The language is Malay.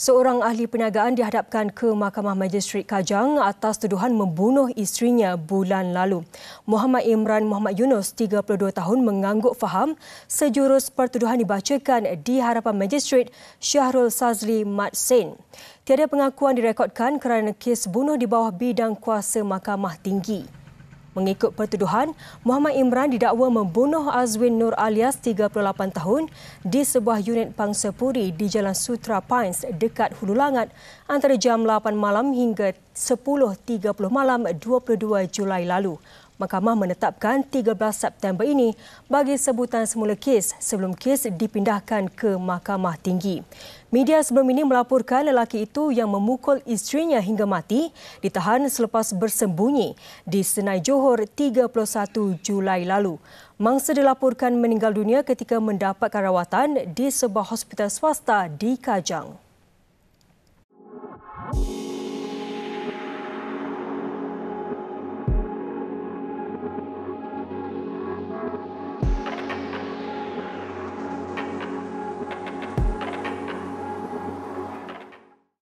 Seorang ahli perniagaan dihadapkan ke Mahkamah Majistret Kajang atas tuduhan membunuh isterinya bulan lalu. Muhammad Imran Muhammad Yunus, 32 tahun, mengangguk faham sejurus pertuduhan dibacakan di hadapan Majistret Syahrul Sazli Mat Sen. Tiada pengakuan direkodkan kerana kes bunuh di bawah bidang kuasa Mahkamah Tinggi. Mengikut pertuduhan, Muhammad Imran didakwa membunuh Azwin Nur alias 38 tahun di sebuah unit pangsa puri di Jalan Sutra Pines dekat Hulu Langat antara jam 8 malam hingga 10.30 malam 22 Julai lalu. Mahkamah menetapkan 13 September ini bagi sebutan semula kes sebelum kes dipindahkan ke Mahkamah Tinggi. Media sebelum ini melaporkan lelaki itu yang memukul isterinya hingga mati ditahan selepas bersembunyi di Senai Johor 31 Julai lalu. Mangsa dilaporkan meninggal dunia ketika mendapatkan rawatan di sebuah hospital swasta di Kajang. Thank